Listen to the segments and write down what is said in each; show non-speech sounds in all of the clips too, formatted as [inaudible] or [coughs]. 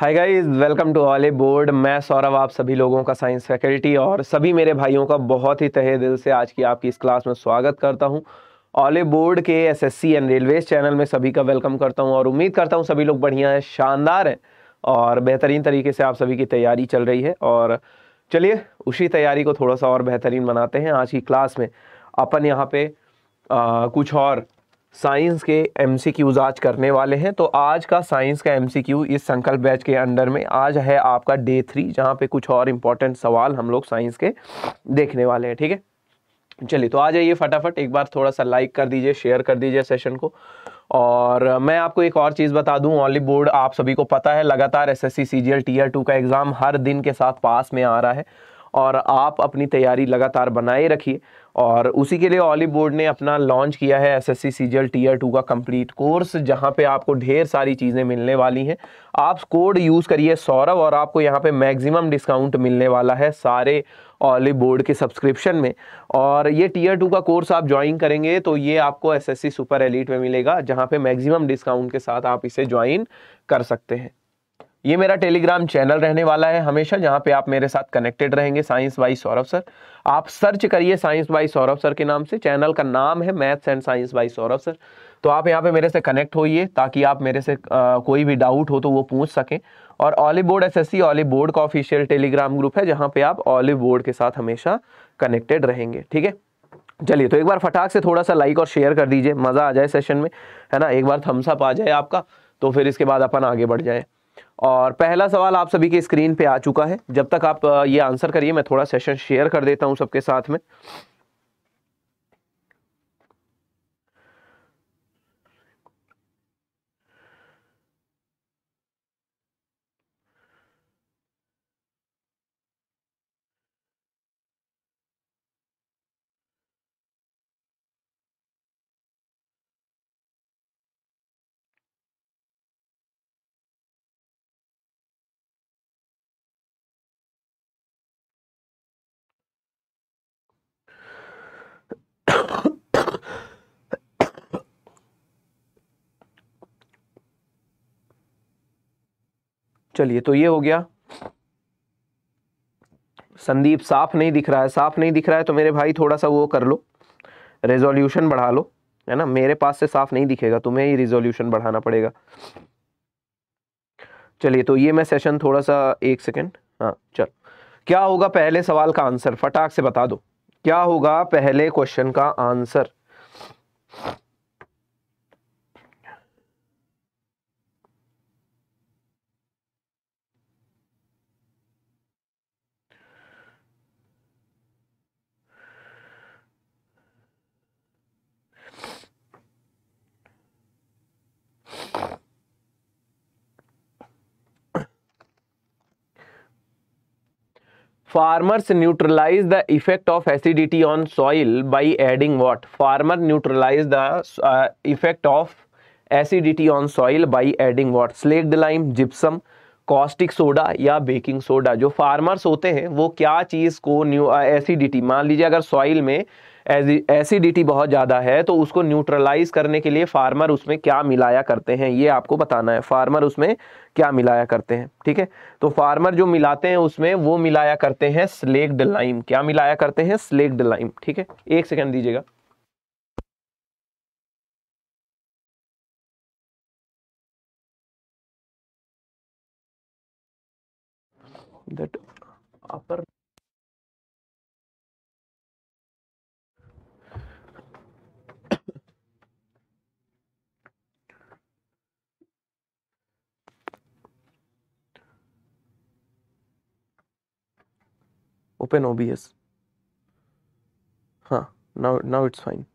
hi guys welcome to Oliveboard मैं सौरभ आप सभी लोगों का साइंस फैकल्टी और सभी मेरे भाइयों का बहुत ही तहे दिल से आज की आपकी इस क्लास में स्वागत करता हूं ऑल ए बोर्ड के एसएससी एंड रेलवेज चैनल में सभी का वेलकम करता हूं और उम्मीद करता हूं सभी लोग बढ़िया हैं शानदार हैं और बेहतरीन तरीके से आप सभी की तैयारी चल रही है और चलिए उसी तैयारी को थोड़ा सा और बेहतरीन बनाते हैं आज की क्लास में अपन यहाँ पर कुछ और साइंस के एम आज करने वाले हैं तो आज का साइंस का एम इस संकल्प बैच के अंडर में आज है आपका डे थ्री जहाँ पे कुछ और इम्पोर्टेंट सवाल हम लोग साइंस के देखने वाले हैं ठीक है चलिए तो आ जाइए फटाफट एक बार थोड़ा सा लाइक कर दीजिए शेयर कर दीजिए सेशन को और मैं आपको एक और चीज़ बता दूं ऑनली बोर्ड आप सभी को पता है लगातार एसएससी सीजीएल टीयर टू का एग्ज़ाम हर दिन के साथ पास में आ रहा है और आप अपनी तैयारी लगातार बनाए रखिए और उसी के लिए ऑली बोर्ड ने अपना लॉन्च किया है एस एस टीयर टू का कंप्लीट कोर्स जहां पे आपको ढेर सारी चीज़ें मिलने वाली हैं आप कोड यूज़ करिए सौरभ और आपको यहां पे मैक्सिमम डिस्काउंट मिलने वाला है सारे ऑली बोर्ड के सब्सक्रिप्शन में और ये टीयर टू का कोर्स आप ज्वाइन करेंगे तो ये आपको एस सुपर एलिट में मिलेगा जहाँ पर मैगजिम डिस्काउंट के साथ आप इसे ज्वाइन कर सकते हैं ये मेरा टेलीग्राम चैनल रहने वाला है हमेशा जहाँ पे आप मेरे साथ कनेक्टेड रहेंगे साइंस बाई सौरभ सर आप सर्च करिए साइंस बाई सौरभ सर के नाम से चैनल का नाम है maths and science by Saurabh sir तो आप यहाँ पे मेरे से कनेक्ट होइए ताकि आप मेरे से आ, कोई भी डाउट हो तो वो पूछ सकें और Oliveboard S S Oliveboard का ऑफिशियल टेलीग्राम ग्रुप है जहाँ पे आप ऑलिव बोर्ड के साथ हमेशा कनेक्टेड रहेंगे ठीक है चलिए तो एक बार फटाक से थोड़ा सा लाइक और शेयर कर दीजिए मज़ा आ जाए सेशन में है ना एक बार थम्सअप आ जाए आपका तो फिर इसके बाद अपन आगे बढ़ जाएँ और पहला सवाल आप सभी के स्क्रीन पे आ चुका है जब तक आप ये आंसर करिए मैं थोड़ा सेशन शेयर कर देता हूँ सबके साथ में चलिए तो ये हो गया संदीप साफ नहीं दिख रहा है साफ नहीं दिख रहा है तो मेरे भाई थोड़ा सा वो कर लो रेजोल्यूशन बढ़ा लो है ना मेरे पास से साफ नहीं दिखेगा तुम्हें ही रिजोल्यूशन बढ़ाना पड़ेगा चलिए तो ये मैं सेशन थोड़ा सा एक सेकेंड हाँ चल क्या होगा पहले सवाल का आंसर फटाक से बता दो क्या होगा पहले क्वेश्चन का answer farmers neutralize the effect of acidity on soil by adding what farmer neutralize the effect of acidity on soil by adding what slaked lime gypsum caustic soda या बेकिंग सोडा जो farmers होते हैं वो क्या चीज़ को new acidity uh, मान लीजिए अगर सॉइल में एसिडिटी बहुत ज़्यादा है तो उसको न्यूट्रलाइज करने के लिए फार्मर उसमें क्या मिलाया करते हैं ये आपको बताना है फार्मर उसमें क्या मिलाया करते हैं ठीक है तो फार्मर जो मिलाते हैं उसमें वो मिलाया करते हैं स्लेक्ड लाइम क्या मिलाया करते हैं स्लेक्ड लाइम ठीक है एक सेकेंड दीजिएगा that upper open OBS huh now now it's fine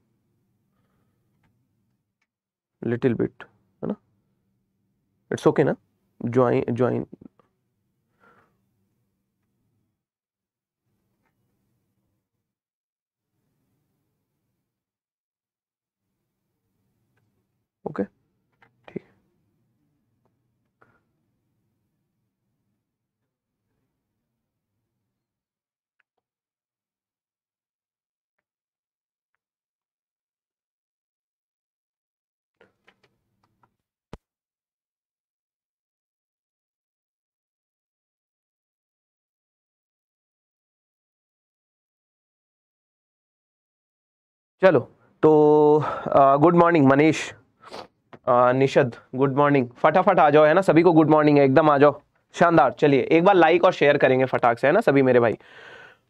little bit you know it's okay na join join चलो तो good morning Manish Nishad good morning फटाफट आ जाओ है ना सभी को गुड मॉर्निंग है एकदम आ जाओ शानदार चलिए एक बार लाइक और शेयर करेंगे फटाक से है ना सभी मेरे भाई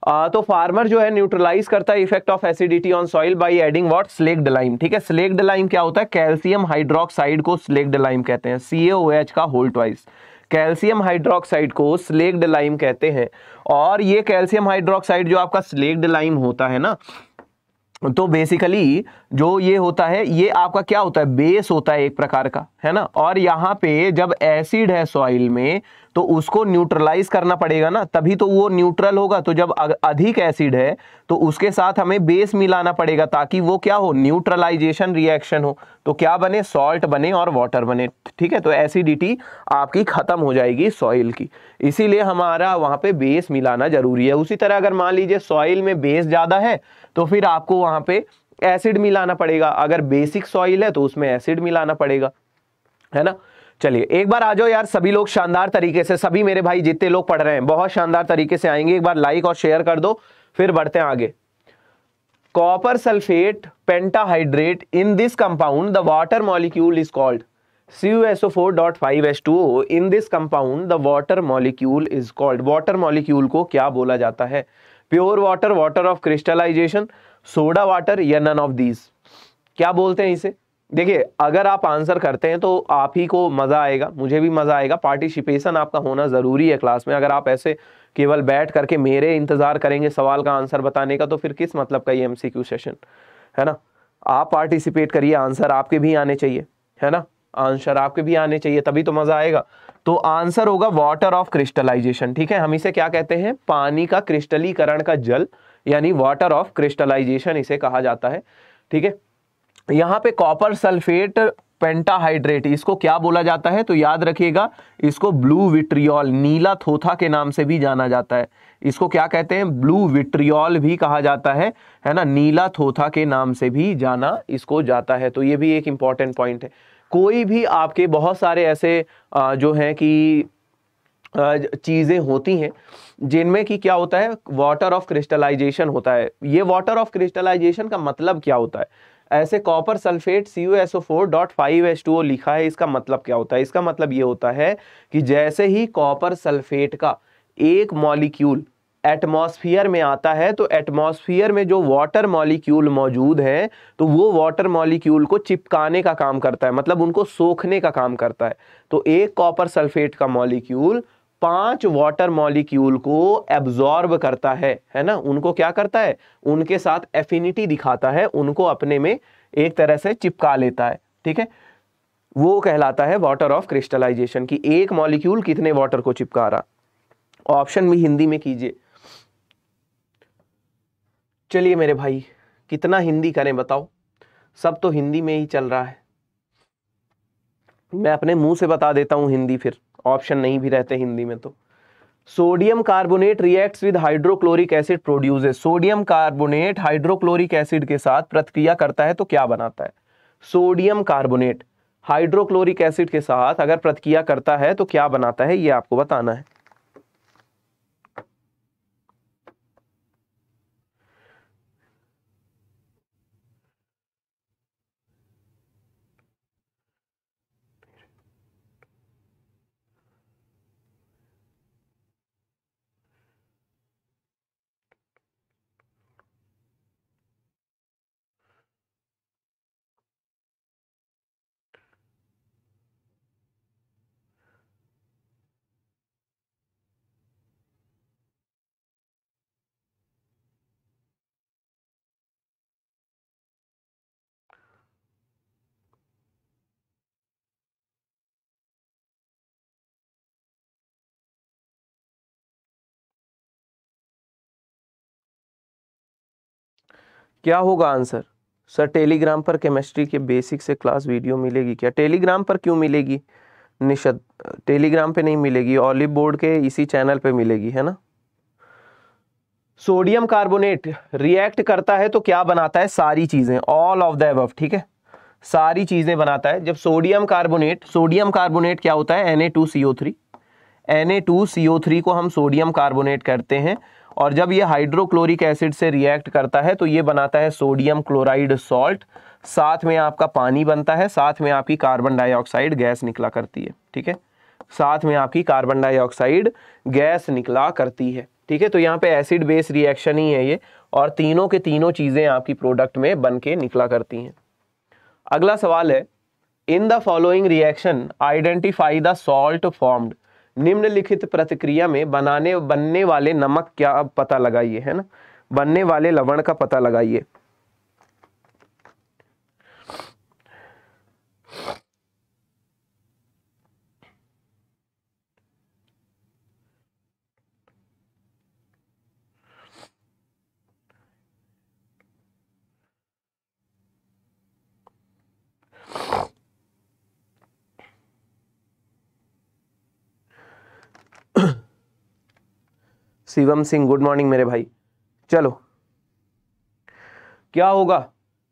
आ, तो फार्मर जो है न्यूट्रलाइज करता है effect of acidity on soil by adding what slaked lime ठीक है स्लेक्ड लाइम क्या होता है कैल्सियम हाइड्रोक्साइड को स्लेक्ड लाइम कहते हैं सी का होल ट्वाइस कैल्सियम हाइड्रोक्साइड को स्लेक्ड लाइम कहते हैं और ये कैल्सियम हाइड्रोक्साइड जो आपका स्लेक्ड लाइम होता है ना तो बेसिकली जो ये होता है ये आपका क्या होता है बेस होता है एक प्रकार का है ना और यहाँ पे जब एसिड है सॉइल में तो उसको न्यूट्रलाइज करना पड़ेगा ना तभी तो वो न्यूट्रल होगा तो जब अधिक एसिड है तो उसके साथ हमें बेस मिलाना पड़ेगा ताकि वो क्या हो न्यूट्रलाइजेशन रिएक्शन हो तो क्या बने सॉल्ट बने और वाटर बने ठीक है तो एसिडिटी आपकी ख़त्म हो जाएगी सॉइल की इसीलिए हमारा वहाँ पे बेस मिलाना ज़रूरी है उसी तरह अगर मान लीजिए सॉइल में बेस ज़्यादा है तो फिर आपको वहां पे एसिड मिलाना पड़ेगा अगर बेसिक सॉइल है तो उसमें एसिड मिलाना पड़ेगा है ना चलिए एक बार आ जाओ यार सभी लोग शानदार तरीके से सभी मेरे भाई जितने लोग पढ़ रहे हैं बहुत शानदार तरीके से आएंगे एक बार लाइक और शेयर कर दो फिर बढ़ते हैं आगे copper sulfate pentahydrate in this compound the four dot five S CuSO4.5H2O in this compound the water molecule is called water molecule को क्या बोला जाता है pure water water of crystallization soda water या नन ऑफ दीज क्या बोलते हैं इसे देखिए अगर आप आंसर करते हैं तो आप ही को मज़ा आएगा मुझे भी मज़ा आएगा पार्टिसिपेशन आपका होना ज़रूरी है क्लास में अगर आप ऐसे केवल बैठ करके मेरे इंतज़ार करेंगे सवाल का आंसर बताने का तो फिर किस मतलब का ये एमसीक्यू सेशन है ना आप पार्टिसिपेट करिए आंसर आपके भी आने चाहिए है ना आंसर आपके भी आने चाहिए तभी तो मजा आएगा तो आंसर होगा वाटर ऑफ क्रिस्टलाइजेशन ठीक है हम इसे क्या कहते हैं पानी का क्रिस्टलीकरण का जल यानी वाटर ऑफ क्रिस्टलाइजेशन इसे कहा जाता है ठीक है यहाँ पे कॉपर सल्फेट पेंटाहाइड्रेट इसको क्या बोला जाता है तो याद रखिएगा इसको ब्लू विट्रियॉल नीला थोथा के नाम से भी जाना जाता है इसको क्या कहते हैं ब्लू विट्रियॉल भी कहा जाता है है ना नीला थोथा के नाम से भी जाना इसको जाता है तो ये भी एक इंपॉर्टेंट पॉइंट है कोई भी आपके बहुत सारे ऐसे जो हैं कि चीज़ें होती हैं जिनमें कि क्या होता है वाटर ऑफ क्रिस्टलाइजेशन होता है ये वाटर ऑफ क्रिस्टलाइजेशन का मतलब क्या होता है ऐसे copper sulphate C U S O four dot five S two O लिखा है इसका मतलब क्या होता है इसका मतलब ये होता है कि जैसे ही कॉपर सल्फेट का एक मॉलिक्यूल एटमॉस्फेयर में आता है तो एटमॉस्फेयर में जो वाटर मॉलिक्यूल मौजूद हैं तो वो वाटर मॉलिक्यूल को चिपकाने का काम करता है मतलब उनको सोखने का काम करता है तो एक कॉपर सल्फेट का मॉलिक्यूल पांच वाटर मॉलिक्यूल को एब्जॉर्ब करता है है ना उनको क्या करता है उनके साथ एफिनिटी दिखाता है उनको अपने में एक तरह से चिपका लेता है ठीक है वो कहलाता है वाटर ऑफ क्रिस्टलाइजेशन की एक मॉलिक्यूल कितने वाटर को चिपका रहा ऑप्शन भी हिंदी में कीजिए चलिए मेरे भाई कितना हिंदी करें बताओ सब तो हिंदी में ही चल रहा है मैं अपने मुंह से बता देता हूँ हिंदी फिर ऑप्शन नहीं भी रहते हिंदी में तो sodium carbonate reacts with hydrochloric acid produce sodium carbonate hydrochloric acid के साथ प्रतिक्रिया करता है तो क्या बनाता है सोडियम कार्बोनेट हाइड्रोक्लोरिक एसिड के साथ अगर प्रतिक्रिया करता है तो क्या बनाता है ये आपको बताना है क्या होगा आंसर सर टेलीग्राम पर केमिस्ट्री के बेसिक से क्लास वीडियो मिलेगी क्या टेलीग्राम पर क्यों मिलेगी निशद टेलीग्राम पे नहीं मिलेगी ऑलिव बोर्ड के इसी चैनल पे मिलेगी है ना सोडियम कार्बोनेट रिएक्ट करता है तो क्या बनाता है सारी चीज़ें ऑल ऑफ द एबव ठीक है सारी चीज़ें बनाता है जब सोडियम कार्बोनेट सोडियम कार्बोनेट क्या होता है Na2CO3 Na2CO3 को हम सोडियम कार्बोनेट करते हैं और जब ये हाइड्रोक्लोरिक एसिड से रिएक्ट करता है तो ये बनाता है सोडियम क्लोराइड सॉल्ट साथ में आपका पानी बनता है साथ में आपकी कार्बन डाइऑक्साइड गैस निकला करती है ठीक है साथ में आपकी कार्बन डाइऑक्साइड गैस निकला करती है ठीक है तो यहाँ पे एसिड बेस रिएक्शन ही है ये और तीनों के तीनों चीज़ें आपकी प्रोडक्ट में बन के निकला करती हैं अगला सवाल है in the following reaction identify the salt formed निम्नलिखित प्रतिक्रिया में बनाने बनने वाले नमक क्या अब पता लगाइए है ना बनने वाले लवण का पता लगाइए शिवम सिंह गुड मॉर्निंग मेरे भाई चलो क्या होगा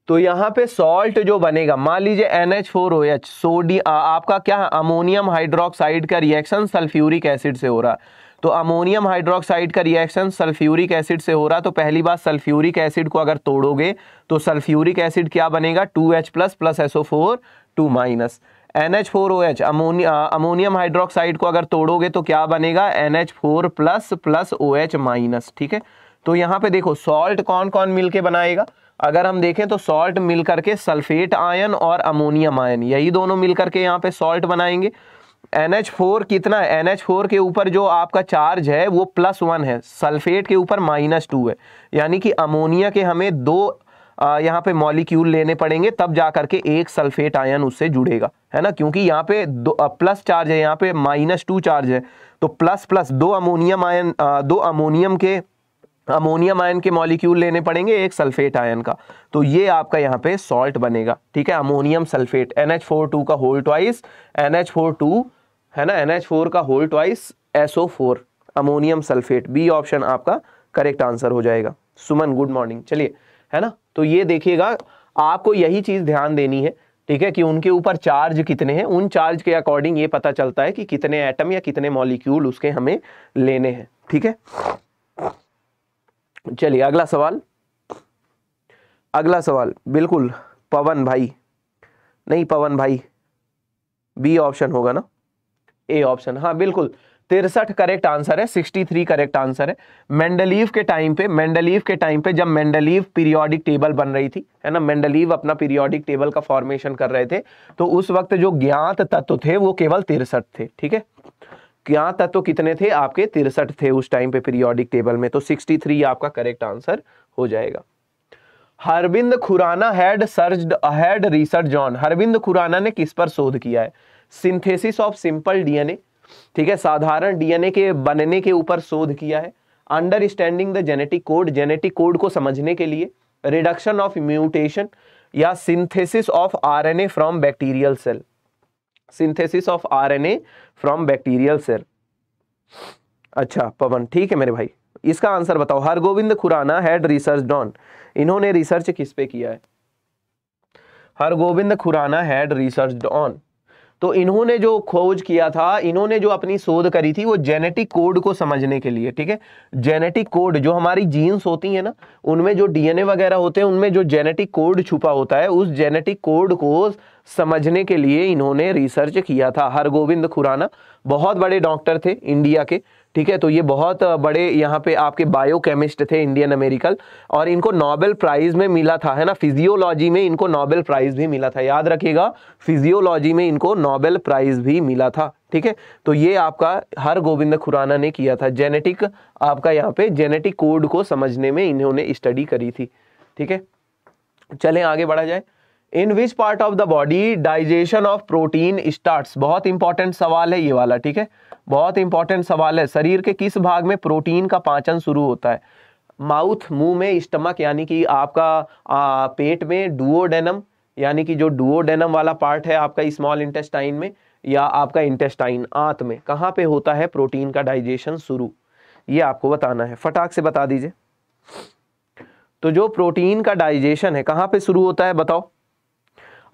तो यहां पे सॉल्ट जो बनेगा मान लीजिए N H four O H सोडी आपका क्या अमोनियम हाइड्रोक्साइड का रिएक्शन सल्फ्यूरिक एसिड से हो रहा तो अमोनियम हाइड्रोक्साइड का रिएक्शन सल्फ्यूरिक एसिड से हो रहा तो पहली बात सल्फ्यूरिक एसिड को अगर तोड़ोगे तो सल्फ्यूरिक एसिड क्या बनेगा two H plus plus SO four two minus N H four O H ammonium hydroxide को अगर तोड़ोगे तो क्या बनेगा N H four plus plus O H minus ठीक है तो यहाँ पे देखो सॉल्ट कौन कौन मिलके बनाएगा अगर हम देखें तो सॉल्ट मिल करके सल्फेट आयन और अमोनियम आयन यही दोनों मिल करके यहाँ पे सॉल्ट बनाएंगे NH4 कितना है NH4 के ऊपर जो आपका चार्ज है वो प्लस वन है सल्फेट के ऊपर माइनस टू है यानी कि अमोनिया के हमें दो यहाँ पे मॉलिक्यूल लेने पड़ेंगे तब जा करके एक सल्फेट आयन उससे जुड़ेगा है ना क्योंकि यहाँ पे दो प्लस चार्ज है यहाँ पे माइनस टू चार्ज है तो प्लस प्लस दो अमोनियम आयन दो अमोनियम के अमोनियम आयन के मॉलिक्यूल लेने पड़ेंगे एक सल्फेट आयन का तो ये आपका यहाँ पे सॉल्ट बनेगा ठीक है अमोनियम सल्फेट एन का होल ट्वाइस एन है ना एन का whole twice SO4 ammonium sulphate B option आपका करेक्ट आंसर हो जाएगा सुमन गुड मॉर्निंग चलिए है ना तो ये देखिएगा आपको यही चीज़ ध्यान देनी है ठीक है कि उनके ऊपर चार्ज कितने हैं उन चार्ज के अकॉर्डिंग ये पता चलता है कि कितने एटम या कितने मॉलिक्यूल उसके हमें लेने हैं ठीक है चलिए अगला सवाल अगला सवाल बिल्कुल पवन भाई नहीं पवन भाई बी ऑप्शन होगा ना ए ऑप्शन हाँ बिल्कुल तिरसठ करेक्ट आंसर है सिक्सटी थ्री करेक्ट आंसर है मेंडलीव के टाइम पे मेंडलीव के टाइम पे जब मेंडलीव पीरियोडिक टेबल बन रही थी है ना मेंडलीव अपना पीरियोडिक टेबल का फॉर्मेशन कर रहे थे तो उस वक्त जो ज्ञात तत्व थे वो केवल तिरसठ थे ठीक है ज्ञात तत्व कितने थे आपके तिरसठ थे उस टाइम पे पीरियोडिक टेबल में तो सिक्सटी आपका करेक्ट आंसर हो जाएगा Harbind Khorana had surge had research on Harbind Khorana ने किस पर शोध किया है सिंथेसिस ऑफ सिंपल डीएनए ठीक है साधारण डीएनए के बनने के ऊपर शोध किया है understanding the genetic code genetic code को समझने के लिए रिडक्शन ऑफ म्यूटेशन या synthesis of RNA from bacterial cell synthesis of RNA from bacterial cell अच्छा पवन ठीक है मेरे भाई इसका आंसर बताओ Hargobind Khorana had research on इन्होंने रिसर्च किस पे किया है Hargobind Khorana had research on तो इन्होंने जो खोज किया था इन्होंने जो अपनी शोध करी थी वो जेनेटिक कोड को समझने के लिए ठीक है जेनेटिक कोड जो हमारी जीन्स होती है ना उनमें जो डीएनए वगैरह होते हैं उनमें जो जेनेटिक कोड छुपा होता है उस जेनेटिक कोड को समझने के लिए इन्होंने रिसर्च किया था हरगोविंद खुराना बहुत बड़े डॉक्टर थे इंडिया के ठीक है तो ये बहुत बड़े यहाँ पे आपके बायोकेमिस्ट थे इंडियन अमेरिकल और इनको नोबेल प्राइज़ में मिला था है ना फिजियोलॉजी में इनको नोबेल प्राइज़ भी मिला था याद रखिएगा फिजियोलॉजी में इनको नोबेल प्राइज़ भी मिला था ठीक है तो ये आपका हर गोविंद खुराना ने किया था जेनेटिक आपका यहाँ पे जेनेटिक कोड को समझने में इन्होंने स्टडी करी थी ठीक है चले आगे बढ़ा जाए in which part of the body digestion of protein start बहुत इंपॉर्टेंट सवाल है ये वाला ठीक है बहुत इंपॉर्टेंट सवाल है शरीर के किस भाग में प्रोटीन का पाचन शुरू होता है माउथ मुंह में स्टमक यानी कि आपका आ, पेट में डुओडेनम यानी कि जो डुओडेनम वाला पार्ट है आपका स्मॉल इंटेस्टाइन में या आपका इंटेस्टाइन आंत में कहाँ पे होता है प्रोटीन का डाइजेशन शुरू ये आपको बताना है फटाक से बता दीजिए तो जो प्रोटीन का डाइजेशन है कहाँ पे शुरू होता है बताओ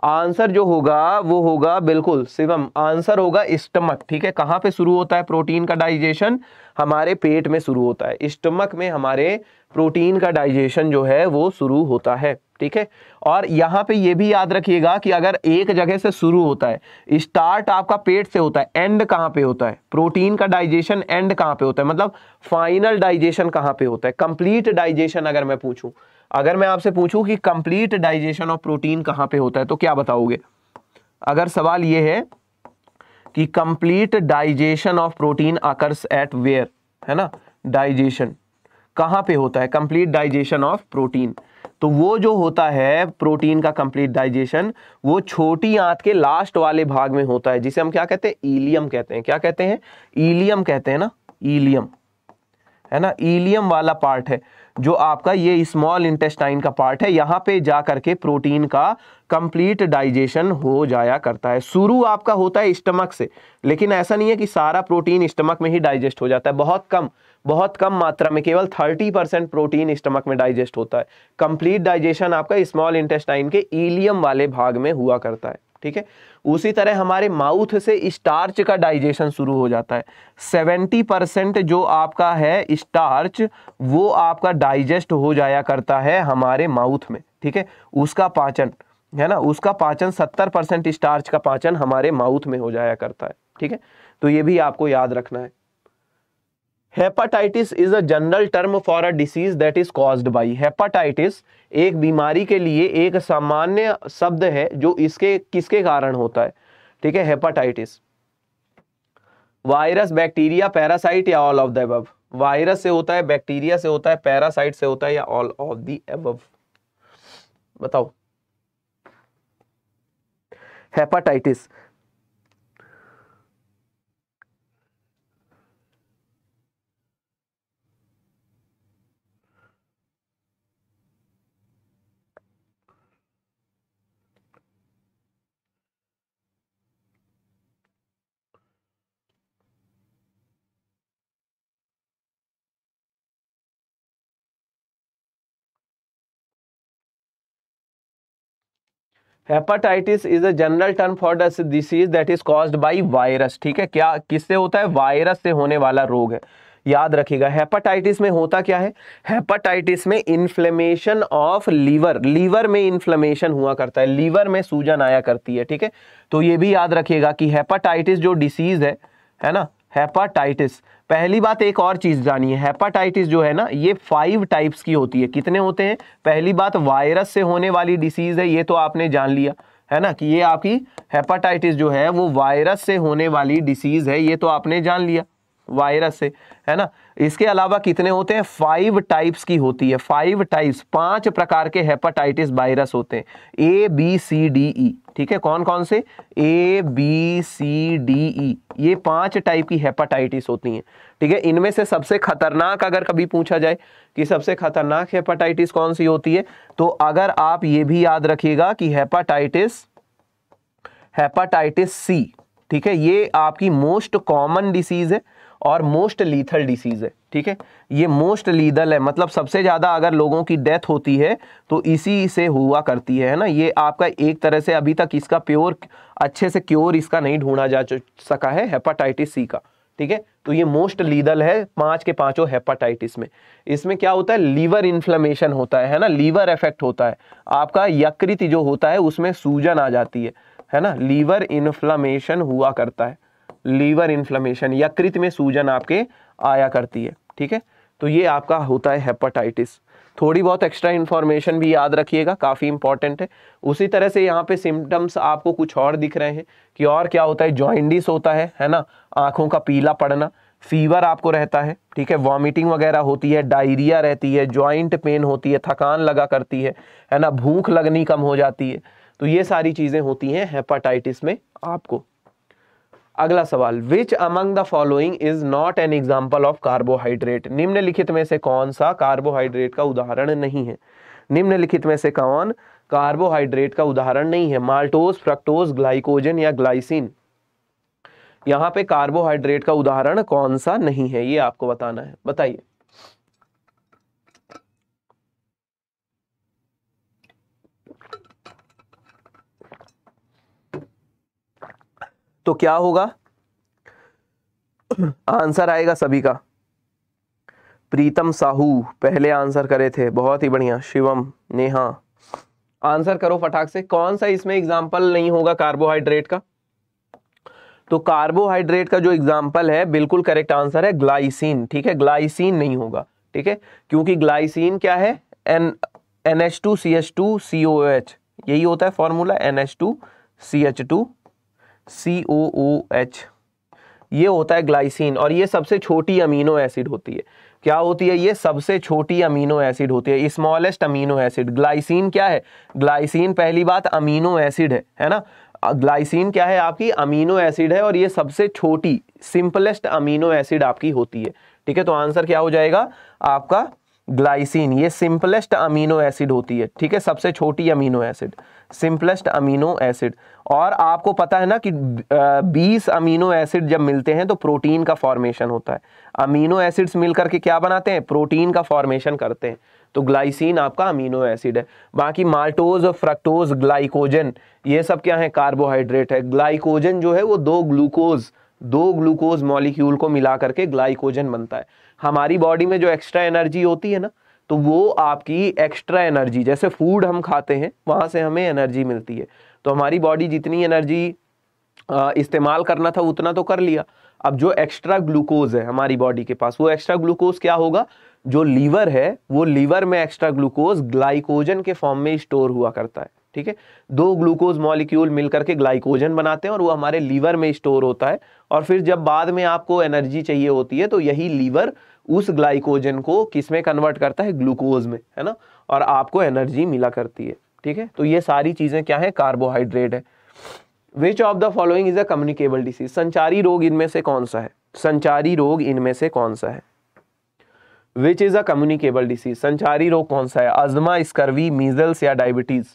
आंसर जो होगा वो होगा बिल्कुल शिवम आंसर होगा स्टमक ठीक है कहाँ पे शुरू होता है प्रोटीन का डाइजेशन हमारे पेट में शुरू होता है स्टमक में हमारे प्रोटीन का डाइजेशन जो है वो शुरू होता है ठीक है और यहाँ पे ये भी याद रखिएगा कि अगर एक जगह से शुरू होता है स्टार्ट आपका पेट से होता है एंड कहाँ पे होता है प्रोटीन का डाइजेशन एंड कहाँ पे होता है मतलब फाइनल डाइजेशन कहाँ पे होता है कंप्लीट डाइजेशन अगर मैं पूछूं अगर मैं आपसे पूछूं कि कंप्लीट डाइजेशन ऑफ प्रोटीन कहाँ पे होता है तो क्या बताओगे अगर सवाल ये है कि complete digestion of protein occurs at where है ना डाइजेशन कहाँ पे होता है कंप्लीट डाइजेशन ऑफ प्रोटीन तो वो जो होता है प्रोटीन का कंप्लीट डाइजेशन वो छोटी आंत के लास्ट वाले भाग में होता है जिसे हम क्या कहते हैं ईलियम कहते हैं क्या कहते हैं ईलियम कहते हैं ना ईलियम है ना ईलियम वाला पार्ट है जो आपका ये स्मॉल इंटेस्टाइन का पार्ट है यहाँ पे जा करके प्रोटीन का कंप्लीट डाइजेशन हो जाया करता है शुरू आपका होता है स्टमक से लेकिन ऐसा नहीं है कि सारा प्रोटीन स्टमक में ही डाइजेस्ट हो जाता है बहुत कम बहुत कम मात्रा में केवल 30 परसेंट प्रोटीन स्टमक में डाइजेस्ट होता है कंप्लीट डाइजेशन आपका स्मॉल इंटेस्टाइन के ईलियम वाले भाग में हुआ करता है ठीक है उसी तरह हमारे माउथ से स्टार्च का डाइजेशन शुरू हो जाता है 70 परसेंट जो आपका है स्टार्च वो आपका डाइजेस्ट हो जाया करता है हमारे माउथ में ठीक है उसका पाचन है ना उसका पाचन 70 परसेंट स्टार्च का पाचन हमारे माउथ में हो जाया करता है ठीक है तो ये भी आपको याद रखना है hepatitis is a general term for a disease that is caused by hepatitis एक बीमारी के लिए एक सामान्य शब्द है जो इसके किसके कारण होता है ठीक है हेपाटाइटिस वायरस बैक्टीरिया पैरासाइट या all of the above virus से होता है बैक्टीरिया से होता है पैरासाइट से होता है या ऑल ऑफ द एबव बताओ hepatitis hepatitis is a general term for disease that is cause by virus ठीक है क्या किससे होता है वायरस से होने वाला रोग है याद रखिएगा हेपाटाइटिस में होता क्या है हेपाटाइटिस में इन्फ्लेमेशन ऑफ लीवर लीवर में इन्फ्लेमेशन हुआ करता है लीवर में सूजन आया करती है ठीक है तो ये भी याद रखिएगा कि हेपाटाइटिस जो डिसीज है है ना हेपाटाइटिस पहली बात एक और चीज़ जानिए हेपाटाइटिस जो है ना ये फाइव टाइप्स की होती है कितने होते हैं पहली बात वायरस से होने वाली डिसीज़ है ये तो आपने जान लिया है ना कि ये आपकी हेपाटाइटिस जो है वो वायरस से होने वाली डिसीज़ है ये तो आपने जान लिया वायरस है है ना इसके अलावा कितने होते हैं फाइव टाइप्स की होती है फाइव टाइप्स पांच प्रकार के हेपाटाइटिस वायरस होते हैं A B C D E ठीक है कौन कौन से A B C D E ये पांच टाइप की हेपाटाइटिस होती हैं ठीक है इनमें से सबसे खतरनाक अगर कभी पूछा जाए कि सबसे खतरनाक हेपाटाइटिस कौन सी होती है तो अगर आप ये भी याद रखिएगा कि हेपाटाइटिस हेपाटाइटिस सी ठीक है ये आपकी मोस्ट कॉमन डिसीज है और मोस्ट लीथल डिसीज़ है ठीक है ये मोस्ट लीथल है मतलब सबसे ज़्यादा अगर लोगों की डेथ होती है तो इसी से हुआ करती है ना ये आपका एक तरह से अभी तक इसका प्योर अच्छे से क्योर इसका नहीं ढूंढा जा सका है हेपाटाइटिस सी का ठीक है तो ये मोस्ट लीदल है पांच के पांचों हेपाटाइटिस में इसमें क्या होता है लीवर इन्फ्लेमेशन होता है है ना लीवर इफेक्ट होता है आपका यकृत जो होता है उसमें सूजन आ जाती है है ना लीवर इन्फ्लामेशन हुआ करता है लीवर इन्फ्लेमेशन यकृत में सूजन आपके आया करती है ठीक है तो ये आपका होता है हेपाटाइटिस थोड़ी बहुत एक्स्ट्रा इन्फॉर्मेशन भी याद रखिएगा काफ़ी इंपॉर्टेंट है उसी तरह से यहाँ पे सिम्टम्स आपको कुछ और दिख रहे हैं कि और क्या होता है जॉइंडिस होता है है ना आँखों का पीला पड़ना फीवर आपको रहता है ठीक है वॉमिटिंग वगैरह होती है डायरिया रहती है जॉइंट पेन होती है थकान लगा करती है है ना भूख लगनी कम हो जाती है तो ये सारी चीज़ें होती हैं हेपाटाइटिस में आपको अगला सवाल which among the following is not an example of carbohydrate निम्नलिखित में से कौन सा कार्बोहाइड्रेट का उदाहरण नहीं है निम्नलिखित में से कौन कार्बोहाइड्रेट का उदाहरण नहीं है माल्टोज फ्रक्टोज ग्लाइकोजन या ग्लाइसिन यहाँ पे कार्बोहाइड्रेट का उदाहरण कौन सा नहीं है ये आपको बताना है बताइए तो क्या होगा आंसर आएगा सभी का प्रीतम साहू पहले आंसर करे थे बहुत ही बढ़िया शिवम नेहा आंसर करो फटाक से कौन सा इसमें एग्जाम्पल नहीं होगा कार्बोहाइड्रेट का तो कार्बोहाइड्रेट का जो एग्जाम्पल है बिल्कुल करेक्ट आंसर है ग्लाइसिन ठीक है ग्लाइसिन नहीं होगा ठीक है क्योंकि ग्लाइसिन क्या है N N H two C H two C O H यही होता है formula N H two C H two C O O H ये होता है ग्लाइसिन और ये सबसे छोटी अमीनो एसिड होती है क्या होती है ये सबसे छोटी अमीनो एसिड होती है स्मॉलेस्ट अमीनो एसिड ग्लाइसिन क्या है ग्लाइसिन पहली बात अमीनो एसिड है है ना ग्लाइसिन क्या है आपकी अमीनो एसिड है और ये सबसे छोटी सिंपलेस्ट अमीनो एसिड आपकी होती है ठीक है तो आंसर क्या हो जाएगा आपका ग्लाइसिन ये सिंपलेस्ट अमीनो एसिड होती है ठीक है सबसे छोटी amino acid simplest amino acid और आपको पता है ना कि 20 अमीनो एसिड जब मिलते हैं तो प्रोटीन का फॉर्मेशन होता है अमीनो एसिड्स मिलकर के क्या बनाते हैं प्रोटीन का फॉर्मेशन करते हैं तो ग्लाइसिन आपका अमीनो एसिड है बाकी माल्टोज और फ्रक्टोज ग्लाइकोजन ये सब क्या है कार्बोहाइड्रेट है ग्लाइकोजन जो है वो दो ग्लूकोज़ दो ग्लूकोज मॉलिक्यूल को मिला करके ग्लाइकोजन बनता है हमारी बॉडी में जो एक्स्ट्रा एनर्जी होती है ना तो वो आपकी एक्स्ट्रा एनर्जी जैसे फूड हम खाते हैं वहाँ से हमें एनर्जी मिलती है तो हमारी बॉडी जितनी एनर्जी इस्तेमाल करना था उतना तो कर लिया अब जो एक्स्ट्रा ग्लूकोज है हमारी बॉडी के पास वो एक्स्ट्रा ग्लूकोज क्या होगा जो लीवर है वो लीवर में एक्स्ट्रा ग्लूकोज ग्लाइकोजन के फॉर्म में स्टोर हुआ करता है ठीक है दो ग्लूकोज मॉलिक्यूल मिलकर के ग्लाइकोजन बनाते हैं और वो हमारे लीवर में स्टोर होता है और फिर जब बाद में आपको एनर्जी चाहिए होती है तो यही लीवर उस ग्लाइकोजन को किस में कन्वर्ट करता है ग्लूकोज में है ना और आपको एनर्जी मिला करती है ठीक है तो ये सारी चीज़ें क्या है कार्बोहाइड्रेट है which of the following is a communicable disease संचारी रोग इनमें से कौन सा है संचारी रोग इनमें से कौन सा है which is a communicable disease संचारी रोग कौन सा है अजमा स्कर्वी मीजल्स या डायबिटीज़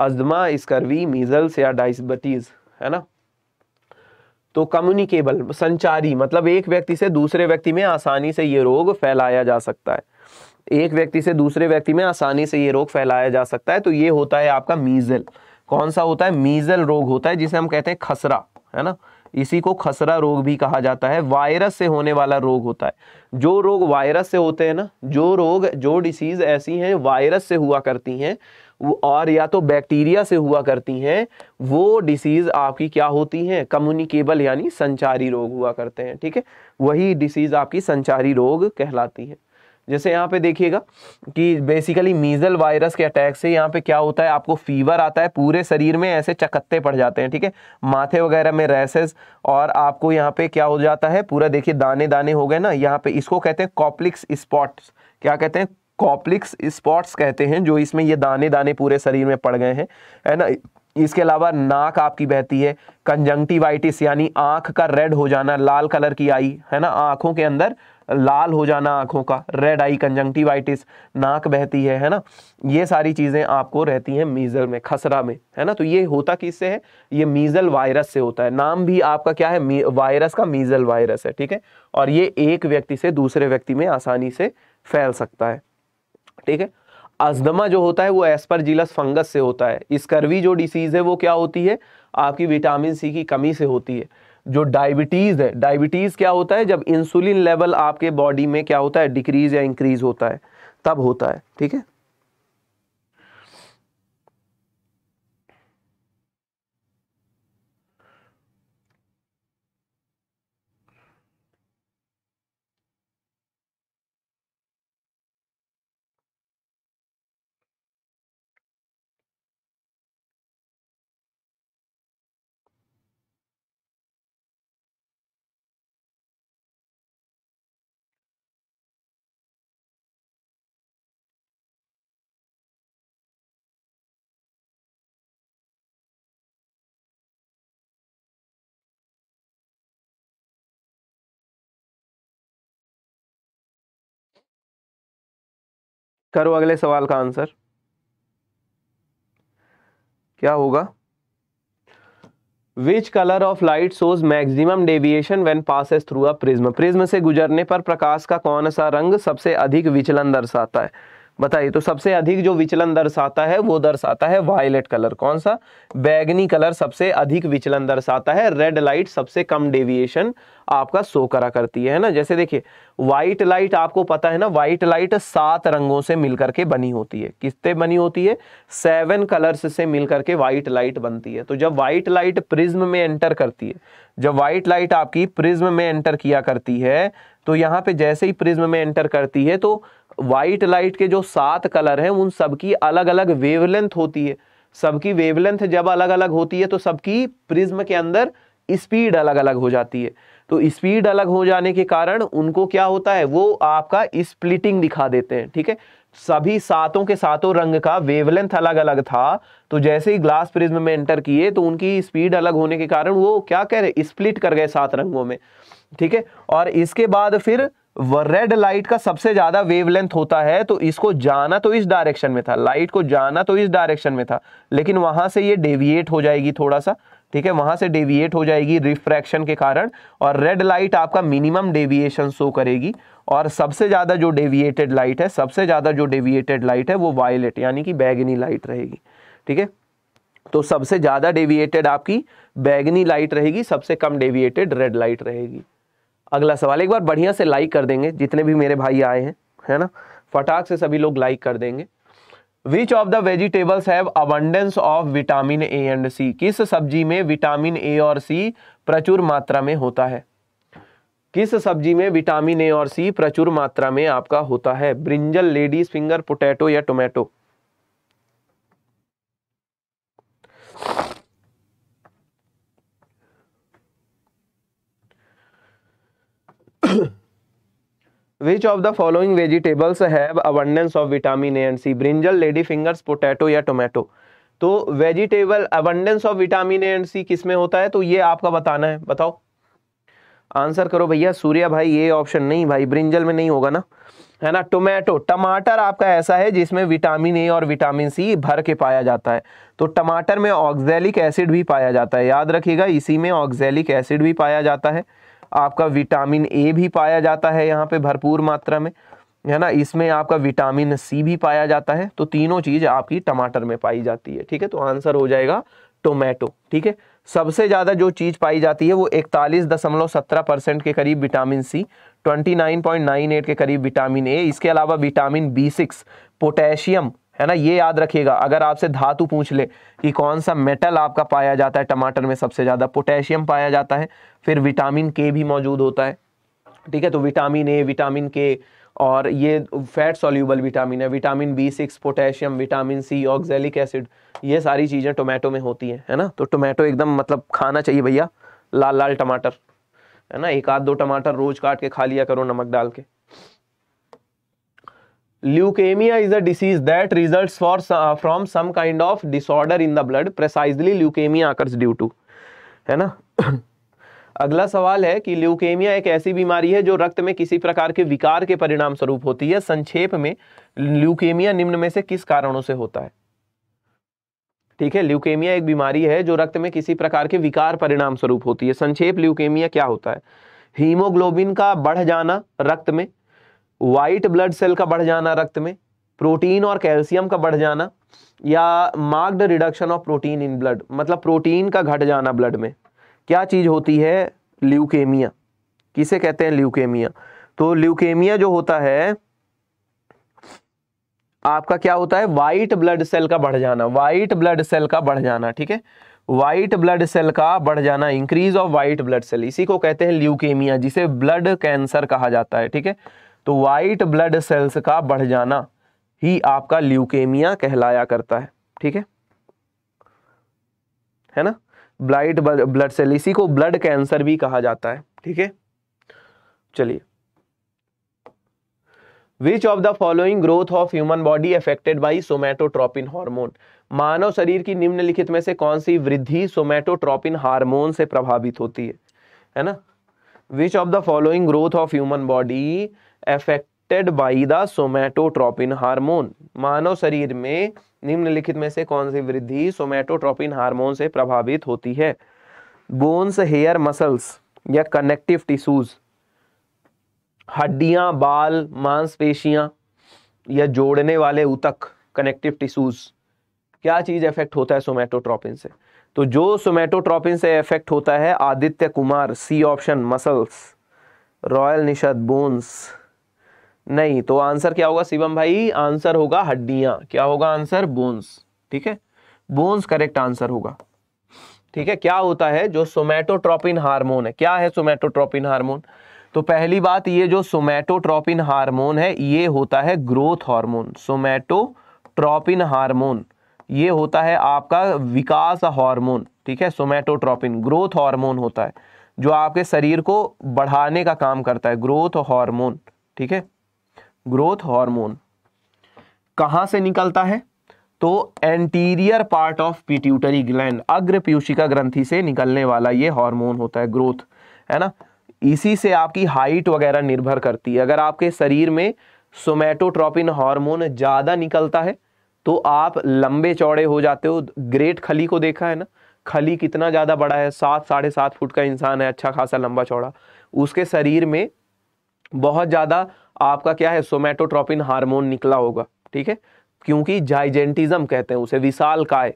अजमा स्कर्वी मीजल्स या डायबिटीज़ है ना तो कम्युनिकेबल संचारी मतलब एक व्यक्ति से दूसरे व्यक्ति में आसानी से ये रोग फैलाया जा सकता है एक व्यक्ति से दूसरे व्यक्ति में आसानी से ये रोग फैलाया जा सकता है तो ये होता है आपका मीजल कौन सा होता है मीजल रोग होता है जिसे हम कहते हैं खसरा है ना इसी को खसरा रोग भी कहा जाता है वायरस से होने वाला रोग होता है जो रोग वायरस से होते हैं ना जो रोग जो डिसीज़ ऐसी हैं वायरस से हुआ करती हैं और या तो बैक्टीरिया से हुआ करती हैं वो डिसीज़ आपकी क्या होती हैं कम्युनिकेबल यानी संचारी रोग हुआ करते हैं ठीक है वही डिसीज़ आपकी संचारी रोग कहलाती है जैसे यहाँ पे देखिएगा कि बेसिकली मीज़ल वायरस के अटैक से यहाँ पे क्या होता है आपको फीवर आता है पूरे शरीर में ऐसे चकत्ते पड़ जाते हैं ठीक है माथे वगैरह में रैसेस और आपको यहाँ पे क्या हो जाता है पूरा देखिए दाने दाने हो गए ना यहाँ पे इसको कहते हैं कॉप्लिक्स स्पॉट्स क्या कहते हैं कॉप्लिक्स स्पॉट्स कहते हैं जो इसमें ये दाने दाने पूरे शरीर में पड़ गए हैं है ना इसके अलावा नाक आपकी बहती है कंजंक्टिवाइटिस यानी आंख का रेड हो जाना लाल कलर की आई है ना आंखों के अंदर लाल हो जाना आंखों का रेड आई कंजंक्टिवाइटिस नाक बहती है है ना ये सारी चीज़ें आपको रहती हैं मीज़ल में खसरा में है ना तो ये होता किससे है ये मीज़ल वायरस से होता है नाम भी आपका क्या है वायरस का मीज़ल वायरस है ठीक है और ये एक व्यक्ति से दूसरे व्यक्ति में आसानी से फैल सकता है ठीक है अजदमा जो होता है वो एस्परजिलस फंगस से होता है स्कर्वी जो डिसीज़ है वो क्या होती है आपकी विटामिन सी की कमी से होती है जो डायबिटीज़ है डायबिटीज़ क्या होता है जब इंसुलिन लेवल आपके बॉडी में क्या होता है डिक्रीज़ या इंक्रीज़ होता है तब होता है ठीक है करो अगले सवाल का आंसर क्या होगा which colour of light shows maximum deviation when passes through a prism prism से गुजरने पर प्रकाश का कौन सा रंग सबसे अधिक विचलन दर्शाता है बताइए तो सबसे अधिक जो विचलन दर्शाता है वो दर्शाता है वायलेट कलर कौन सा बैगनी कलर सबसे अधिक विचलन दर्शाता है रेड लाइट सबसे कम डेविएशन आपका शो करा करती है ना जैसे देखिए व्हाइट लाइट आपको पता है ना व्हाइट लाइट सात रंगों से मिलकर के बनी होती है किससे बनी होती है सेवन कलर्स से मिलकर के व्हाइट लाइट बनती है तो जब व्हाइट लाइट प्रिज्म में एंटर करती है जब व्हाइट लाइट आपकी प्रिज्म में एंटर किया करती है तो यहाँ पे जैसे ही प्रिज्म में एंटर करती है तो वाइट लाइट के जो सात कलर हैं उन सबकी अलग अलग वेवलेंथ होती है सबकी वेवलेंथ जब अलग अलग होती है तो सबकी प्रिज्म के अंदर स्पीड अलग अलग हो जाती है तो स्पीड अलग हो जाने के कारण उनको क्या होता है वो आपका स्प्लिटिंग दिखा देते हैं ठीक है सभी सातों के सातों रंग का वेवलेंथ अलग अलग था तो जैसे ही ग्लास प्रिज्म में एंटर किए तो उनकी स्पीड अलग होने के कारण वो क्या कह रहे स्प्लिट कर गए सात रंगों में ठीक है और इसके बाद फिर रेड लाइट का सबसे ज्यादा वेवलेंथ होता है तो इसको जाना तो इस डायरेक्शन में था लाइट को जाना तो इस डायरेक्शन में था लेकिन वहां से ये डेविएट हो जाएगी थोड़ा सा ठीक है वहां से डेविएट हो जाएगी रिफ्रैक्शन के कारण और रेड लाइट आपका मिनिमम डेविएशन शो करेगी और सबसे ज़्यादा जो डेविएटेड लाइट है सबसे ज़्यादा जो डेविएटेड लाइट है वो वायलेट यानी कि बैगनी लाइट रहेगी ठीक है तो सबसे ज़्यादा डेविएटेड आपकी बैगनी लाइट रहेगी सबसे कम डेविएटेड रेड लाइट रहेगी अगला सवाल एक बार बढ़िया से लाइक कर देंगे जितने भी मेरे भाई आए हैं है ना फटाक से सभी लोग लाइक कर देंगे which of the vegetables have abundance of vitamin A and C किस सब्जी में विटामिन ए और सी प्रचुर मात्रा में होता है किस सब्जी में विटामिन ए और सी प्रचुर मात्रा में आपका होता है ब्रिंजल लेडीज फिंगर पोटैटो या tomato which of the following vegetables have abundance of vitamin A and C brinjal lady fingers potato या टोमेटो तो vegetable abundance of vitamin A and C किस में होता है तो ये आपका बताना है बताओ आंसर करो भैया सूर्या भाई ये ऑप्शन नहीं भाई ब्रिंजल में नहीं होगा ना है ना टोमेटो टमाटर आपका ऐसा है जिसमें विटामिन ए और विटामिन सी भर के पाया जाता है तो टमाटर में ऑक्जेलिक एसिड भी पाया जाता है याद रखिएगा इसी में ऑक्जेलिक एसिड भी पाया जाता है आपका विटामिन ए भी पाया जाता है यहाँ पे भरपूर मात्रा में है ना इसमें आपका विटामिन सी भी पाया जाता है तो तीनों चीज़ आपकी टमाटर में पाई जाती है ठीक है तो आंसर हो जाएगा टोमेटो ठीक है सबसे ज़्यादा जो चीज़ पाई जाती है वो इकतालीस दशमलव सत्रह परसेंट के करीब vitamin C twenty nine point nine eight के करीब विटामिन ए इसके अलावा विटामिन बी सिक्स पोटेशियम है ना ये याद रखिएगा अगर आपसे धातु पूछ ले कि कौन सा मेटल आपका पाया जाता है टमाटर में सबसे ज़्यादा पोटेशियम पाया जाता है फिर विटामिन के भी मौजूद होता है ठीक है तो विटामिन ए विटामिन के और ये फैट सॉल्यूबल विटामिन है vitamin B six potassium vitamin C oxalic acid ये सारी चीज़ें टोमेटो में होती है है ना तो टोमेटो एकदम मतलब खाना चाहिए भैया लाल लाल टमाटर है ना एक आध दो टमाटर रोज़ काट के खा लिया करो नमक डाल के leukemia is a disease that results for uh, from some kind of disorder in the blood precisely leukemia occurs due to है ना [clears throat] अगला सवाल है कि ल्यूकेमिया एक ऐसी बीमारी है जो रक्त में किसी प्रकार के विकार के परिणाम स्वरूप होती है संक्षेप में ल्यूकेमिया निम्न में से किस कारणों से होता है ठीक है ल्यूकेमिया एक बीमारी है जो रक्त में किसी प्रकार के विकार परिणाम स्वरूप होती है संक्षेप ल्यूकेमिया क्या होता है हीमोग्लोबिन का बढ़ जाना रक्त में व्हाइट ब्लड सेल का बढ़ जाना रक्त में प्रोटीन और कैल्शियम का बढ़ जाना या marked reduction of protein in blood मतलब प्रोटीन का घट जाना ब्लड में क्या चीज़ होती है ल्यूकेमिया किसे कहते हैं ल्यूकेमिया तो ल्यूकेमिया जो होता है आपका क्या होता है वाइट ब्लड सेल का बढ़ जाना वाइट ब्लड सेल का बढ़ जाना ठीक है व्हाइट ब्लड सेल का बढ़ जाना increase of white blood cell इसी को कहते हैं ल्यूकेमिया जिसे ब्लड कैंसर कहा जाता है ठीक है तो वाइट ब्लड सेल्स का बढ़ जाना ही आपका ल्यूकेमिया कहलाया करता है ठीक है है ना ब्लाइट ब्लड सेल इसी को ब्लड कैंसर भी कहा जाता है ठीक है चलिए which of the following growth of human body affected by somatotropin hormone मानव शरीर की निम्नलिखित में से कौन सी वृद्धि सोमैटोट्रोपिन हार्मोन से प्रभावित होती है है ना which of the following growth of human body affected by the somatotropin hormone मानव शरीर में निम्नलिखित में से कौन सी वृद्धि सोमैटोट्रोपिन हार्मोन से प्रभावित होती है बोन्स हेयर मसल्स या कनेक्टिव टिश्यूज हड्डियां बाल मांसपेशियां या जोड़ने वाले उतक कनेक्टिव टिश्यूज क्या चीज इफेक्ट होता है सोमैटोट्रोपिन से तो जो सोमैटोट्रोपिन से इफेक्ट होता है Aditya Kumar C option muscles Royal Nishad bones नहीं तो आंसर क्या होगा शिवम भाई आंसर होगा हड्डियां क्या होगा आंसर बोन्स ठीक है बोन्स करेक्ट आंसर होगा ठीक है क्या होता है जो सोमेटोट्रोपिन हार्मोन है क्या है सोमेटोट्रोपिन हार्मोन तो पहली बात ये जो सोमेटोट्रोपिन हार्मोन है ये होता है ग्रोथ हार्मोन सोमेटोट्रोपिन हार्मोन ये होता है आपका विकास हार्मोन ठीक है सोमेटोट्रोपिन ग्रोथ हार्मोन होता है जो आपके शरीर को बढ़ाने का काम करता है ग्रोथ हार्मोन ठीक है ग्रोथ हार्मोन कहाँ से निकलता है तो anterior part of pituitary gland अग्र पीयूषिका ग्रंथि से निकलने वाला ये हार्मोन होता है ग्रोथ है ना इसी से आपकी हाइट वगैरह निर्भर करती है अगर आपके शरीर में सोमेटोट्रॉपिन हार्मोन ज़्यादा निकलता है तो आप लंबे चौड़े हो जाते हो ग्रेट खली को देखा है ना खली कितना ज़्यादा बड़ा है सात साढ़े सात फुट का इंसान है अच्छा खासा लंबा चौड़ा उसके शरीर में बहुत ज़्यादा आपका क्या है सोमेटोट्रोपिन हार्मोन निकला होगा ठीक है क्योंकि जाइजेंटिज्म कहते हैं उसे विशाल काय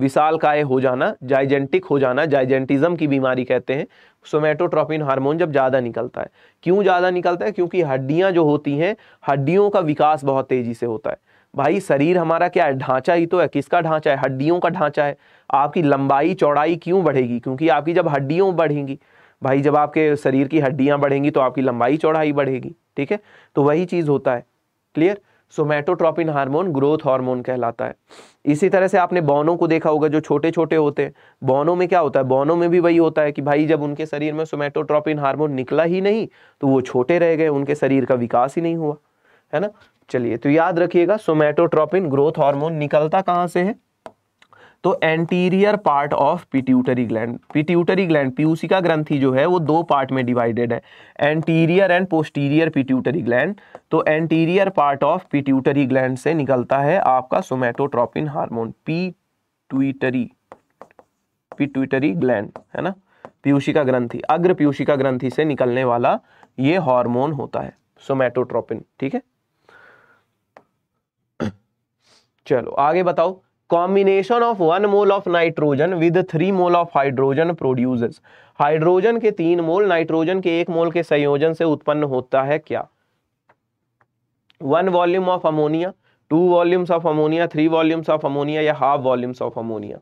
विशाल काय हो जाना जाइजेंटिक हो जाना जाइजेंटिज्म की बीमारी कहते हैं सोमेटोट्रोपिन हार्मोन जब ज़्यादा निकलता है क्यों ज़्यादा निकलता है क्योंकि हड्डियाँ जो होती हैं हड्डियों का विकास बहुत तेज़ी से होता है भाई शरीर हमारा क्या है ढांचा ही तो है किसका ढांचा है हड्डियों का ढांचा है आपकी लंबाई चौड़ाई क्यों बढ़ेगी क्योंकि आपकी जब हड्डियों बढ़ेंगी भाई जब आपके शरीर की हड्डियाँ बढ़ेंगी तो आपकी लंबाई चौड़ाई बढ़ेगी ठीक है तो वही चीज़ होता है clear somatotropin hormone growth hormone कहलाता है इसी तरह से आपने बौनों को देखा होगा जो छोटे छोटे होते हैं बौनों में क्या होता है बौनों में भी वही होता है कि भाई जब उनके शरीर में सोमेटोट्रॉपिन हार्मोन निकला ही नहीं तो वो छोटे रह गए उनके शरीर का विकास ही नहीं हुआ है ना चलिए तो याद रखिएगा सोमेटोट्रॉपिन ग्रोथ हार्मोन निकलता कहाँ से है तो anterior part of pituitary gland pituitary gland का ग्रंथी जो है वो दो पार्ट में डिवाइडेड है anterior and posterior pituitary gland तो anterior part of pituitary gland से निकलता है आपका somatotropin hormone pituitary pituitary gland है ना पीयूषिका ग्रंथी अग्र पीयूषिका ग्रंथी से निकलने वाला ये हार्मोन होता है सोमैटोट्रोपिन ठीक है [coughs] चलो आगे बताओ combination of one mole of nitrogen with three mole of hydrogen produces hydrogen के तीन मोल नाइट्रोजन के एक मोल के संयोजन से उत्पन्न होता है क्या one volume of ammonia two volumes of ammonia three volumes of ammonia या half volumes of ammonia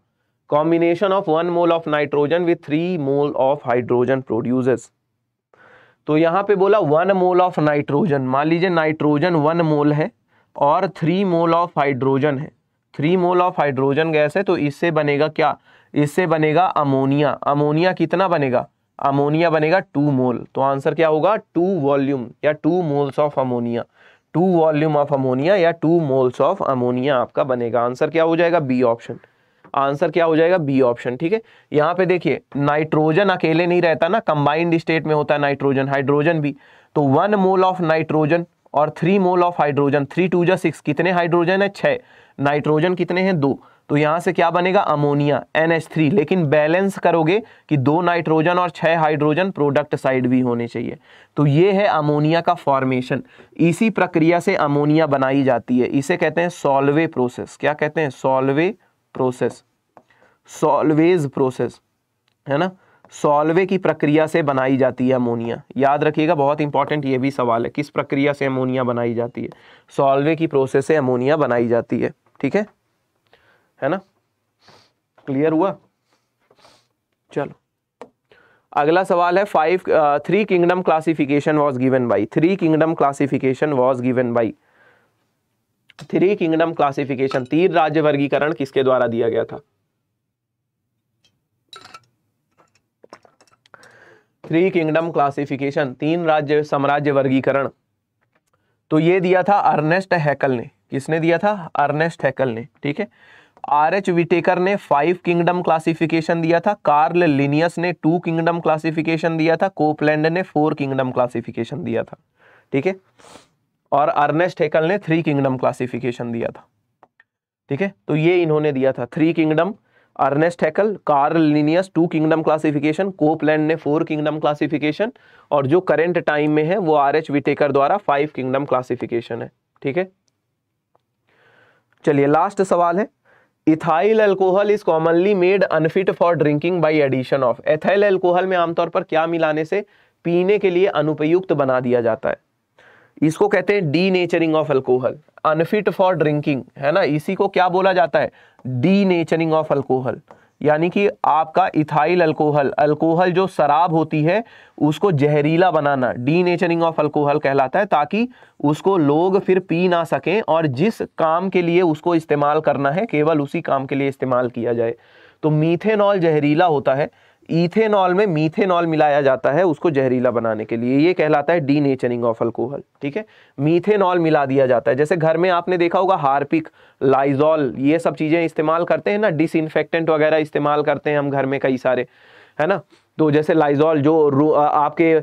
combination of one mole of nitrogen with three mole of hydrogen produces तो यहां पे बोला वन मोल ऑफ नाइट्रोजन मान लीजिए nitrogen one mole है और three mole of hydrogen है three mole of hydrogen gas है तो इससे बनेगा क्या इससे बनेगा अमोनिया अमोनिया कितना बनेगा अमोनिया बनेगा टू मोल तो आंसर क्या होगा टू वॉल्यूम या two moles of ammonia two volume of ammonia या टू मोल्स ऑफ अमोनिया आपका बनेगा आंसर क्या हो जाएगा बी ऑप्शन आंसर क्या हो जाएगा बी ऑप्शन ठीक है यहाँ पे देखिए नाइट्रोजन अकेले नहीं रहता ना कंबाइंड स्टेट में होता है नाइट्रोजन हाइड्रोजन भी तो वन मोल ऑफ नाइट्रोजन और three mole of hydrogen three two जा सिक्स कितने हाइड्रोजन है छः नाइट्रोजन कितने हैं दो तो यहाँ से क्या बनेगा अमोनिया थ्री लेकिन बैलेंस करोगे कि दो नाइट्रोजन और छः हाइड्रोजन प्रोडक्ट साइड भी होने चाहिए तो ये है अमोनिया का फॉर्मेशन इसी प्रक्रिया से अमोनिया बनाई जाती है इसे कहते हैं सॉल्वे प्रोसेस क्या कहते हैं सॉल्वे प्रोसेस सॉल्वेज प्रोसेस है ना सॉल्वे की प्रक्रिया से बनाई जाती है अमोनिया याद रखिएगा बहुत इंपॉर्टेंट ये भी सवाल है किस प्रक्रिया से अमोनिया बनाई जाती है सॉल्वे की प्रोसेस से अमोनिया बनाई जाती है ठीक है है ना क्लियर हुआ चलो अगला सवाल है five three kingdom classification was given by three kingdom classification was given by three kingdom classification तीन राज्य वर्गीकरण किसके द्वारा दिया गया था थ्री किंगडम क्लासिफिकेशन तीन राज्य साम्राज्य वर्गीकरण तो ये दिया था अर्नेस्ट हैकल ने किसने दिया था अर्नेस्ट हैकल ने ठीक है आर एच विटेकर ने फाइव किंगडम क्लासिफिकेशन दिया था कार्ल लिनियस ने टू किंगडम क्लासिफिकेशन दिया था कोपलैंड ने फोर किंगडम क्लासिफिकेशन दिया था ठीक है और अर्नेस्ट हेकल ने थ्री किंगडम क्लासिफिकेशन दिया था ठीक है तो ये इन्होंने दिया था three kingdom Ernest Haeckel Carl Linnaeus two kingdom classification Copeland ने फोर किंगडम क्लासिफिकेशन और जो करेंट टाइम में है वो आर एच विटेकर द्वारा फाइव किंगडम क्लासिफिकेशन है ठीक है चलिए लास्ट सवाल है ethyl alcohol is commonly made unfit for drinking by addition of ethyl alcohol में आमतौर पर क्या मिलाने से पीने के लिए अनुपयुक्त बना दिया जाता है इसको कहते हैं denaturing of alcohol unfit for drinking है ना इसी को क्या बोला जाता है डी नेचरिंग ऑफ अल्कोहल यानी कि आपका इथाइल अल्कोहल अल्कोहल जो शराब होती है उसको जहरीला बनाना डी नेचरिंग ऑफ अल्कोहल कहलाता है ताकि उसको लोग फिर पी ना सकें और जिस काम के लिए उसको इस्तेमाल करना है केवल उसी काम के लिए इस्तेमाल किया जाए तो मीथेनॉल जहरीला होता है इथेनॉल में मीथेनॉल मिलाया जाता है उसको जहरीला बनाने के लिए ये कहलाता है डी नेचरिंग ऑफ अल्कोहल ठीक है मीथेनॉल मिला दिया जाता है जैसे घर में आपने देखा होगा हार्पिक लाइजॉल ये सब चीज़ें इस्तेमाल करते हैं ना डिसइनफेक्टेंट वगैरह इस्तेमाल करते हैं हम घर में कई सारे है ना तो जैसे लाइजॉल जो आपके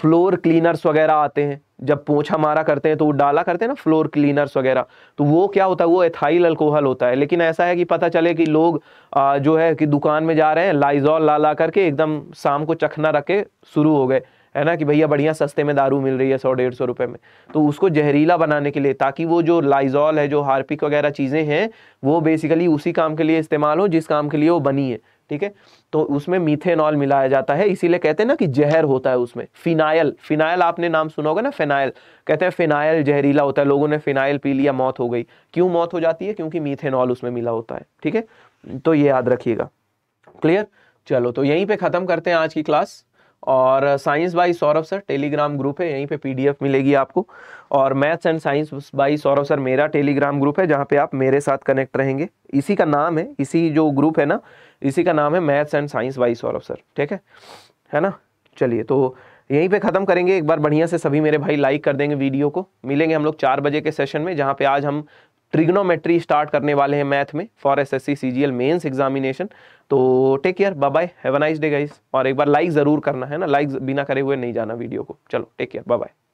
फ्लोर क्लीनर्स वगैरह आते हैं जब पोछा मारा करते हैं तो वो डाला करते हैं ना फ्लोर क्लीनर्स वगैरह तो वो क्या होता है वो एथाइल अल्कोहल होता है लेकिन ऐसा है कि पता चले कि लोग आ, जो है कि दुकान में जा रहे हैं लाइजॉल ला ला करके एकदम शाम को चखना रख के शुरू हो गए है ना कि भैया बढ़िया सस्ते में दारू मिल रही है सौ डेढ़ सौ रुपये में तो उसको जहरीला बनाने के लिए ताकि वो जो लाइजॉल है जो हार्पिक वगैरह चीज़ें हैं वो बेसिकली उसी काम के लिए इस्तेमाल हो जिस काम के लिए वो बनी है ठीक है तो उसमें मीथेनॉल मिलाया जाता है इसीलिए कहते हैं ना कि जहर होता है उसमें फिनाइल फिनाइल आपने नाम सुना होगा ना फिनाइल कहते हैं फिनाइल जहरीला होता है लोगों ने फिनाइल पी लिया मौत हो गई क्यों मौत हो जाती है क्योंकि मीथेनॉल उसमें मिला होता है ठीक है तो ये याद रखिएगा क्लियर चलो तो यहीं पर ख़त्म करते हैं आज की क्लास और science by Saurabh sir telegram group है यहीं पे पीडीएफ मिलेगी आपको और maths and science by Saurabh sir मेरा टेलीग्राम ग्रुप है जहाँ पे आप मेरे साथ कनेक्ट रहेंगे इसी का नाम है इसी जो ग्रुप है ना इसी का नाम है maths and science by Saurabh sir ठीक है है ना चलिए तो यहीं पे ख़त्म करेंगे एक बार बढ़िया से सभी मेरे भाई लाइक कर देंगे वीडियो को मिलेंगे हम लोग चार बजे के सेशन में जहाँ पे आज हम ट्रिग्नोमेट्री स्टार्ट करने वाले हैं मैथ में for S S C C G L mains examination तो take care bye bye have a nice day guys और एक बार लाइक ज़रूर करना है ना लाइक बिना करे हुए नहीं जाना वीडियो को चलो टेक केयर बाय बाय